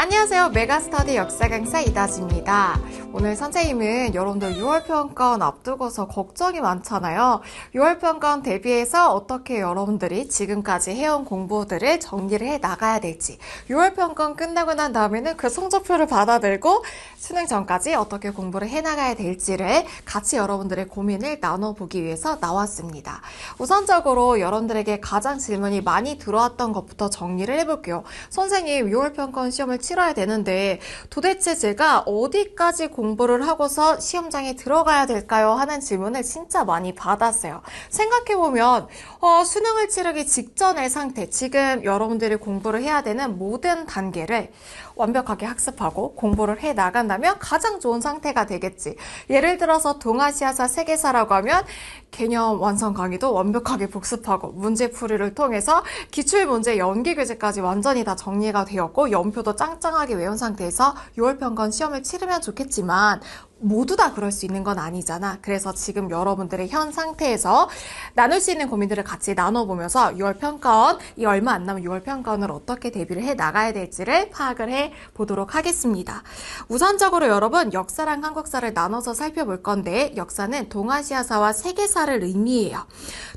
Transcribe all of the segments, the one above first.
안녕하세요. 메가스터디 역사 강사 이다지입니다. 오늘 선생님은 여러분들 6월 평가원 앞두고서 걱정이 많잖아요. 6월 평가원 대비해서 어떻게 여러분들이 지금까지 해온 공부들을 정리를 해 나가야 될지 6월 평가원 끝나고 난 다음에는 그 성적표를 받아들고 수능 전까지 어떻게 공부를 해 나가야 될지를 같이 여러분들의 고민을 나눠보기 위해서 나왔습니다. 우선적으로 여러분들에게 가장 질문이 많이 들어왔던 것부터 정리를 해볼게요. 선생님 6월 평가원 시험을 치러야 되는데 도대체 제가 어디까지 공부를 하고서 시험장에 들어가야 될까요? 하는 질문을 진짜 많이 받았어요. 생각해보면 어, 수능을 치르기 직전의 상태, 지금 여러분들이 공부를 해야 되는 모든 단계를 완벽하게 학습하고 공부를 해 나간다면 가장 좋은 상태가 되겠지. 예를 들어서 동아시아사 세계사라고 하면 개념 완성 강의도 완벽하게 복습하고 문제풀이를 통해서 기출문제 연기 교재까지 완전히 다 정리가 되었고 연표도 짱짱하게 외운 상태에서 6월 평건 시험을 치르면 좋겠지만 모두 다 그럴 수 있는 건 아니잖아. 그래서 지금 여러분들의 현 상태에서 나눌 수 있는 고민들을 같이 나눠보면서 6월 평가원, 이 얼마 안 남은 6월 평가원을 어떻게 대비를 해 나가야 될지를 파악을 해 보도록 하겠습니다. 우선적으로 여러분 역사랑 한국사를 나눠서 살펴볼 건데 역사는 동아시아사와 세계사를 의미해요.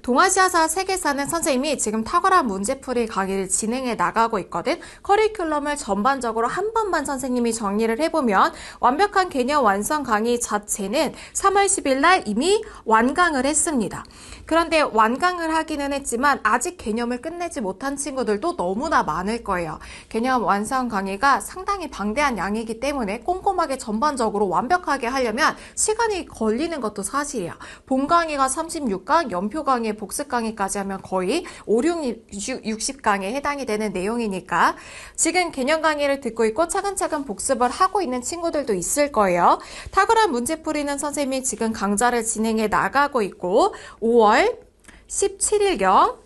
동아시아사와 세계사는 선생님이 지금 탁월한 문제풀이 강의를 진행해 나가고 있거든. 커리큘럼을 전반적으로 한 번만 선생님이 정리를 해보면 완벽한 개념 완성 강의 자체는 3월 10일 날 이미 완강을 했습니다. 그런데 완강을 하기는 했지만 아직 개념을 끝내지 못한 친구들도 너무나 많을 거예요. 개념 완성 강의가 상당히 방대한 양이기 때문에 꼼꼼하게 전반적으로 완벽하게 하려면 시간이 걸리는 것도 사실이에요. 본 강의가 36강, 연표 강의, 복습 강의까지 하면 거의 5, 6, 60강에 해당이 되는 내용이니까 지금 개념 강의를 듣고 있고 차근차근 복습을 하고 있는 친구들도 있을 거예요. 탁월한 문제풀이는 선생님이 지금 강좌를 진행해 나가고 있고 5월 17일경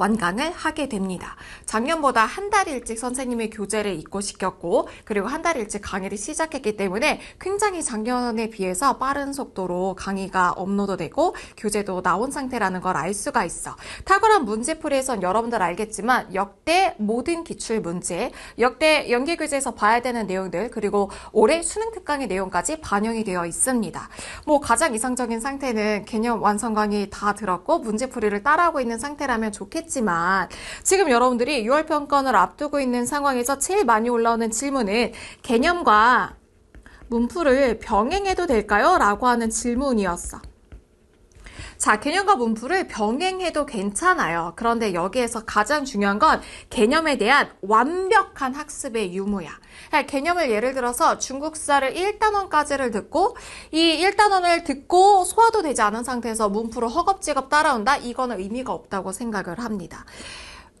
완강을 하게 됩니다. 작년보다 한 달 일찍 선생님의 교재를 입고시켰고 그리고 한 달 일찍 강의를 시작했기 때문에 굉장히 작년에 비해서 빠른 속도로 강의가 업로드되고 교재도 나온 상태라는 걸 알 수가 있어. 탁월한 문제풀이에선 여러분들 알겠지만 역대 모든 기출 문제, 역대 연계 교재에서 봐야 되는 내용들 그리고 올해 수능 특강의 내용까지 반영이 되어 있습니다. 뭐 가장 이상적인 상태는 개념 완성 강의 다 들었고 문제풀이를 따라하고 있는 상태라면 좋겠지. 하지만 지금 여러분들이 6월 평가원을 앞두고 있는 상황에서 제일 많이 올라오는 질문은 개념과 문풀을 병행해도 될까요? 라고 하는 질문이었어. 자, 개념과 문풀을 병행해도 괜찮아요. 그런데 여기에서 가장 중요한 건 개념에 대한 완벽한 학습의 유무야. 네, 개념을 예를 들어서 중국사를 1단원까지를 듣고 이 1단원을 듣고 소화도 되지 않은 상태에서 문풀을 허겁지겁 따라온다? 이거는 의미가 없다고 생각을 합니다.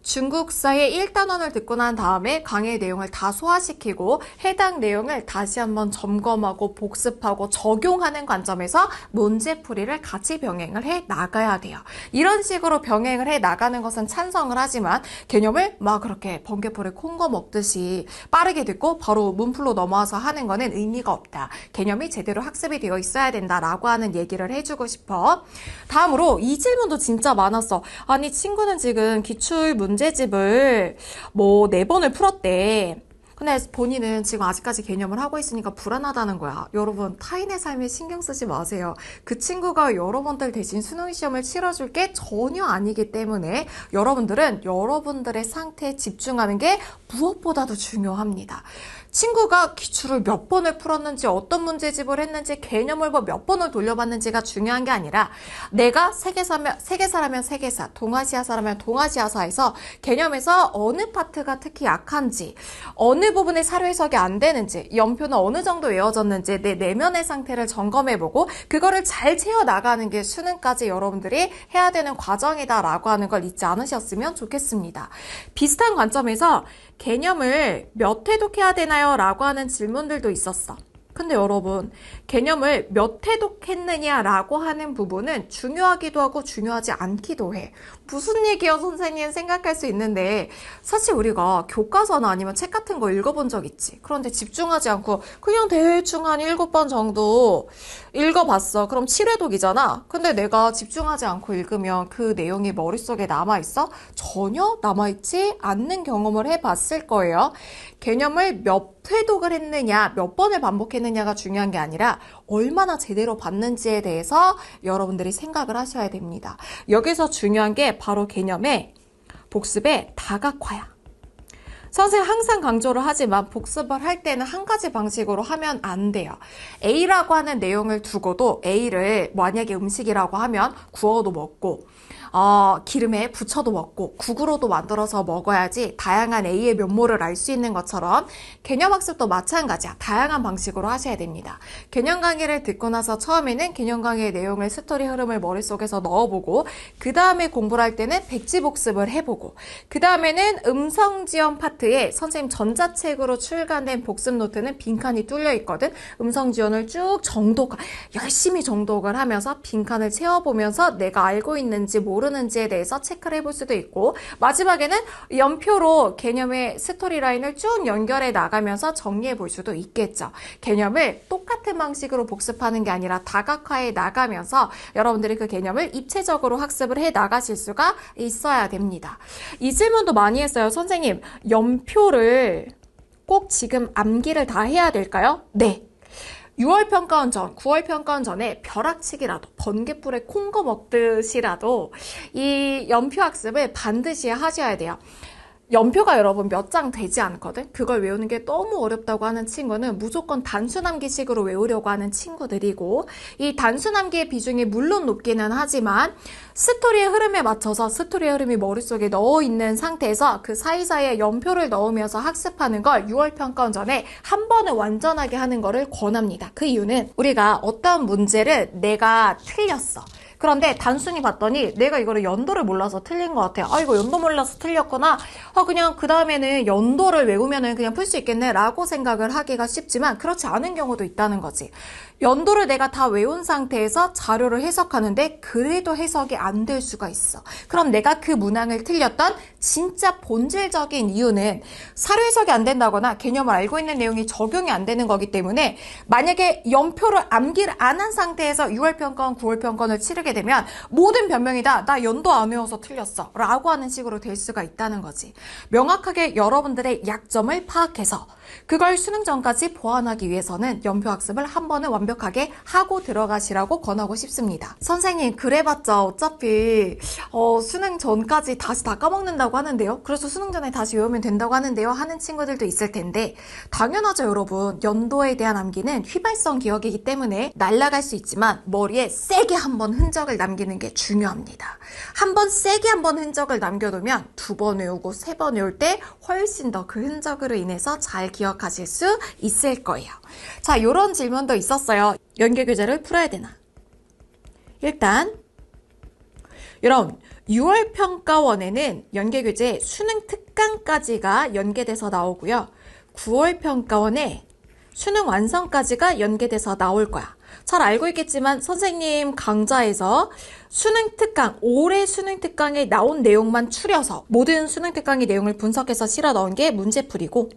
중국사의 1단원을 듣고 난 다음에 강의 내용을 다 소화시키고 해당 내용을 다시 한번 점검하고 복습하고 적용하는 관점에서 문제풀이를 같이 병행을 해 나가야 돼요. 이런 식으로 병행을 해 나가는 것은 찬성을 하지만 개념을 막 그렇게 번개풀에 콩거 먹듯이 빠르게 듣고 바로 문풀로 넘어와서 하는 것은 의미가 없다. 개념이 제대로 학습이 되어 있어야 된다라고 하는 얘기를 해주고 싶어. 다음으로 이 질문도 진짜 많았어. 아니 친구는 지금 기출 문 문제집을 뭐 네 번을 풀었대. 근데 본인은 지금 아직까지 개념을 하고 있으니까 불안하다는 거야. 여러분, 타인의 삶에 신경 쓰지 마세요. 그 친구가 여러분들 대신 수능 시험을 치러줄 게 전혀 아니기 때문에 여러분들은 여러분들의 상태에 집중하는 게 무엇보다도 중요합니다. 친구가 기출을 몇 번을 풀었는지 어떤 문제집을 했는지 개념을 뭐 몇 번을 돌려봤는지가 중요한 게 아니라 내가 세계사면 세계사라면 세계사, 동아시아사라면 동아시아사에서 개념에서 어느 파트가 특히 약한지, 어느 부분에 사료 해석이 안 되는지, 연표는 어느 정도 외워졌는지 내 내면의 상태를 점검해보고 그거를 잘 채워 나가는 게 수능까지 여러분들이 해야 되는 과정이다라고 하는 걸 잊지 않으셨으면 좋겠습니다. 비슷한 관점에서 개념을 몇해독해야되나 있나요? 라고 하는 질문들도 있었어. 근데 여러분, 개념을 몇 해독했느냐라고 하는 부분은 중요하기도 하고 중요하지 않기도 해. 무슨 얘기여 선생님 생각할 수 있는데 사실 우리가 교과서나 아니면 책 같은 거 읽어본 적 있지. 그런데 집중하지 않고 그냥 대충 한 7번 정도 읽어봤어. 그럼 7회독이잖아. 근데 내가 집중하지 않고 읽으면 그 내용이 머릿속에 남아있어? 전혀 남아있지 않는 경험을 해봤을 거예요. 개념을 몇 회독을 했느냐, 몇 번을 반복했느냐가 중요한 게 아니라 얼마나 제대로 받는지에 대해서 여러분들이 생각을 하셔야 됩니다. 여기서 중요한 게 바로 개념의 복습의 다각화야. 선생님 항상 강조를 하지만 복습을 할 때는 한 가지 방식으로 하면 안 돼요. A라고 하는 내용을 두고도 A를 만약에 음식이라고 하면 구워도 먹고 어, 기름에 부쳐도 먹고 국으로도 만들어서 먹어야지 다양한 A의 면모를 알 수 있는 것처럼 개념 학습도 마찬가지야. 다양한 방식으로 하셔야 됩니다. 개념 강의를 듣고 나서 처음에는 개념 강의의 내용을 스토리 흐름을 머릿속에서 넣어보고 그 다음에 공부를 할 때는 백지 복습을 해보고 그 다음에는 음성 지원 파트에 선생님 전자책으로 출간된 복습 노트는 빈칸이 뚫려 있거든. 음성 지원을 쭉 정독 열심히 정독을 하면서 빈칸을 채워보면서 내가 알고 있는지 모르 오르는지에 대해서 체크를 해볼 수도 있고 마지막에는 연표로 개념의 스토리라인을 쭉 연결해 나가면서 정리해 볼 수도 있겠죠. 개념을 똑같은 방식으로 복습하는 게 아니라 다각화해 나가면서 여러분들이 그 개념을 입체적으로 학습을 해 나가실 수가 있어야 됩니다. 이 질문도 많이 했어요. 선생님, 연표를 꼭 지금 암기를 다 해야 될까요? 네. 6월 평가원 전, 9월 평가원 전에 벼락치기라도 번개불에 콩거 먹듯이라도 이 연표 학습을 반드시 하셔야 돼요. 연표가 여러분 몇 장 되지 않거든? 그걸 외우는 게 너무 어렵다고 하는 친구는 무조건 단순함기식으로 외우려고 하는 친구들이고 이 단순함기의 비중이 물론 높기는 하지만 스토리의 흐름에 맞춰서 스토리의 흐름이 머릿속에 넣어 있는 상태에서 그 사이사이에 연표를 넣으면서 학습하는 걸 6월 평가원 전에 한 번에 완전하게 하는 거를 권합니다. 그 이유는 우리가 어떤 문제를 내가 틀렸어. 그런데 단순히 봤더니 내가 이거를 연도를 몰라서 틀린 것 같아요. 아 이거 연도 몰라서 틀렸구나. 아 그냥 그 다음에는 연도를 외우면은 그냥 풀 수 있겠네라고 생각을 하기가 쉽지만 그렇지 않은 경우도 있다는 거지. 연도를 내가 다 외운 상태에서 자료를 해석하는데 그래도 해석이 안 될 수가 있어. 그럼 내가 그 문항을 틀렸던 진짜 본질적인 이유는 사료 해석이 안 된다거나 개념을 알고 있는 내용이 적용이 안 되는 거기 때문에 만약에 연표를 암기를 안 한 상태에서 6월 평가원, 9월 평가원을 치르게 하게 되면 모든 변명이다. 나 연도 안 외워서 틀렸어. 라고 하는 식으로 될 수가 있다는 거지. 명확하게 여러분들의 약점을 파악해서 그걸 수능 전까지 보완하기 위해서는 연표 학습을 한 번은 완벽하게 하고 들어가시라고 권하고 싶습니다. 선생님, 그래봤자 어차피 어, 수능 전까지 다시 다 까먹는다고 하는데요. 그래서 수능 전에 다시 외우면 된다고 하는데요. 하는 친구들도 있을 텐데 당연하죠, 여러분. 연도에 대한 암기는 휘발성 기억이기 때문에 날아갈 수 있지만 머리에 세게 한번 흔적 흔적을 남기는 게 중요합니다. 한번 세게 한 번 흔적을 남겨두면두 번 외우고 세 번 외울 때 훨씬 더 그 흔적으로 인해서 잘 기억하실 수 있을 거예요. 자, 이런 질문도 있었어요. 연계 교재를 풀어야 되나? 일단 여러분 6월 평가원에는 연계 교재 수능 특강까지가 연계돼서 나오고요. 9월 평가원에 수능 완성까지가 연계돼서 나올 거야. 잘 알고 있겠지만 선생님 강좌에서 수능 특강, 올해 수능 특강에 나온 내용만 추려서 모든 수능 특강의 내용을 분석해서 실어 넣은 게 문제풀이고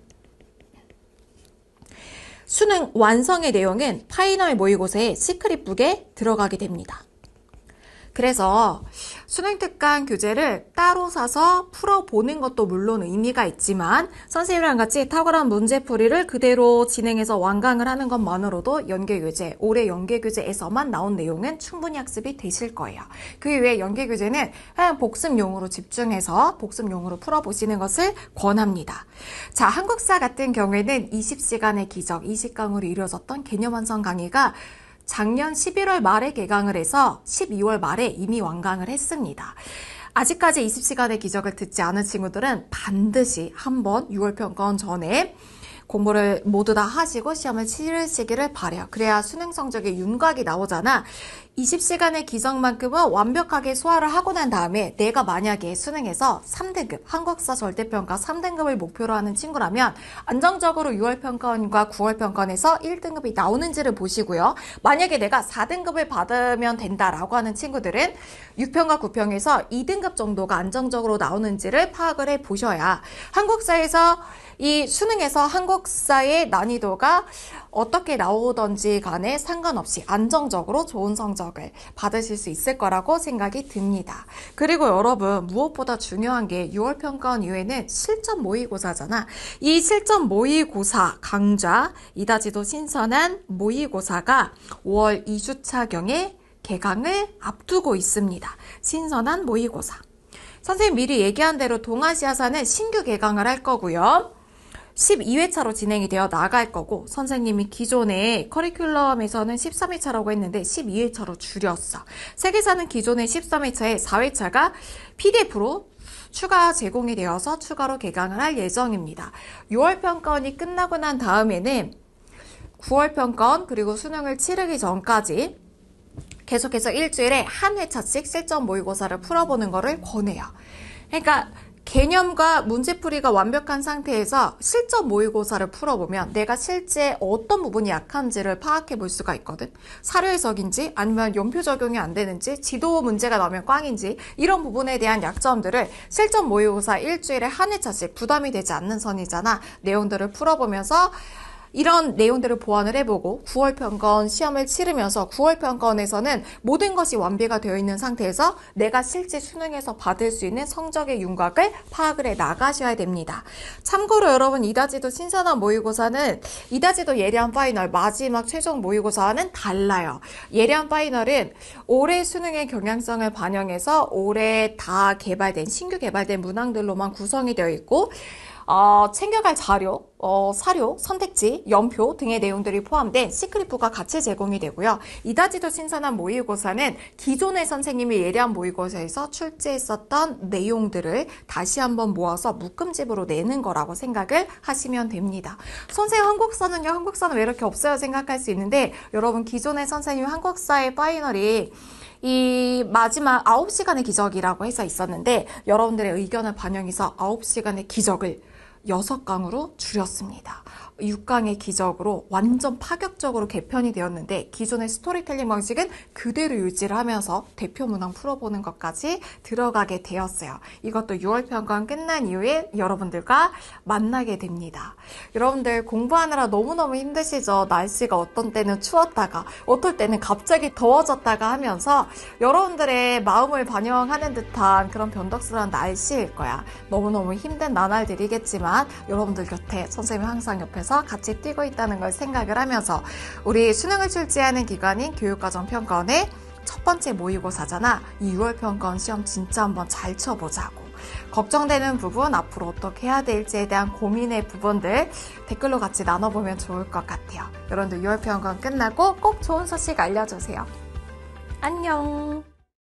수능 완성의 내용은 파이널 모의고사의 시크릿북에 들어가게 됩니다. 그래서 수능특강 교재를 따로 사서 풀어보는 것도 물론 의미가 있지만 선생님이랑 같이 탁월한 문제풀이를 그대로 진행해서 완강을 하는 것만으로도 연계교재, 올해 연계교재에서만 나온 내용은 충분히 학습이 되실 거예요. 그 외에 연계교재는 그냥 복습용으로 집중해서 복습용으로 풀어보시는 것을 권합니다. 자, 한국사 같은 경우에는 20시간의 기적, 20강으로 이루어졌던 개념완성 강의가 작년 11월 말에 개강을 해서 12월 말에 이미 완강을 했습니다. 아직까지 20시간의 기적을 듣지 않은 친구들은 반드시 한번 6월 평가원 전에 공부를 모두 다 하시고 시험을 치르시기를 바래요. 그래야 수능 성적의 윤곽이 나오잖아. 20시간의 기성만큼은 완벽하게 소화를 하고 난 다음에 내가 만약에 수능에서 3등급, 한국사 절대평가 3등급을 목표로 하는 친구라면 안정적으로 6월 평가원과 9월 평가원에서 1등급이 나오는지를 보시고요. 만약에 내가 4등급을 받으면 된다라고 하는 친구들은 6평과 9평에서 2등급 정도가 안정적으로 나오는지를 파악을 해 보셔야 한국사에서 이 수능에서 한국 석사의 난이도가 어떻게 나오던지 간에 상관없이 안정적으로 좋은 성적을 받으실 수 있을 거라고 생각이 듭니다. 그리고 여러분 무엇보다 중요한 게 6월 평가원 이후에는 실전 모의고사잖아. 이 실전 모의고사 강좌 이다지도 신선한 모의고사가 5월 2주차경에 개강을 앞두고 있습니다. 신선한 모의고사. 선생님 미리 얘기한 대로 동아시아사는 신규 개강을 할 거고요. 12회차로 진행이 되어 나갈 거고 선생님이 기존에 커리큘럼에서는 13회차라고 했는데 12회차로 줄였어. 세계사는 기존의 13회차에 4회차가 PDF로 추가 제공이 되어서 추가로 개강을 할 예정입니다. 6월 평가원이 끝나고 난 다음에는 9월 평가원 그리고 수능을 치르기 전까지 계속해서 일주일에 한 회차씩 실전 모의고사를 풀어보는 것을 권해요. 그러니까 개념과 문제풀이가 완벽한 상태에서 실전 모의고사를 풀어보면 내가 실제 어떤 부분이 약한지를 파악해 볼 수가 있거든. 사료해석인지 아니면 연표 적용이 안 되는지 지도 문제가 나오면 꽝인지 이런 부분에 대한 약점들을 실전 모의고사 일주일에 한 회차씩 부담이 되지 않는 선이잖아. 내용들을 풀어보면서 이런 내용들을 보완을 해보고 9월 평건 시험을 치르면서 9월 평건에서는 모든 것이 완비가 되어 있는 상태에서 내가 실제 수능에서 받을 수 있는 성적의 윤곽을 파악을 해 나가셔야 됩니다. 참고로 여러분 이다지도 신선한 모의고사는 이다지도 예리한 파이널 마지막 최종 모의고사와는 달라요. 예리한 파이널은 올해 수능의 경향성을 반영해서 올해 다 개발된 신규 개발된 문항들로만 구성이 되어 있고 어, 챙겨갈 자료, 어, 사료, 선택지, 연표 등의 내용들이 포함된 시크릿부가 같이 제공이 되고요. 이다지도 신선한 모의고사는 기존의 선생님이 예리한 모의고사에서 출제했었던 내용들을 다시 한번 모아서 묶음집으로 내는 거라고 생각을 하시면 됩니다. 선생님 한국사는요, 한국사는 왜 이렇게 없어요 생각할 수 있는데 여러분 기존의 선생님 한국사의 파이널이 이 마지막 9시간의 기적이라고 해서 있었는데 여러분들의 의견을 반영해서 9시간의 기적을 6강으로 줄였습니다. 6강의 기적으로 완전 파격적으로 개편이 되었는데 기존의 스토리텔링 방식은 그대로 유지를 하면서 대표 문항 풀어보는 것까지 들어가게 되었어요. 이것도 6월 평강 끝난 이후에 여러분들과 만나게 됩니다. 여러분들 공부하느라 너무너무 힘드시죠? 날씨가 어떤 때는 추웠다가 어떨 때는 갑자기 더워졌다가 하면서 여러분들의 마음을 반영하는 듯한 그런 변덕스러운 날씨일 거야. 너무너무 힘든 나날들이겠지만 여러분들 곁에 선생님이 항상 옆에 보면서 같이 뛰고 있다는 걸 생각을 하면서 우리 수능을 출제하는 기관인 교육과정 평가원의 첫 번째 모의고사잖아. 이 6월 평가원 시험 진짜 한번 잘 쳐보자고. 걱정되는 부분, 앞으로 어떻게 해야 될지에 대한 고민의 부분들 댓글로 같이 나눠보면 좋을 것 같아요. 여러분들 6월 평가원 끝나고 꼭 좋은 소식 알려주세요. 안녕!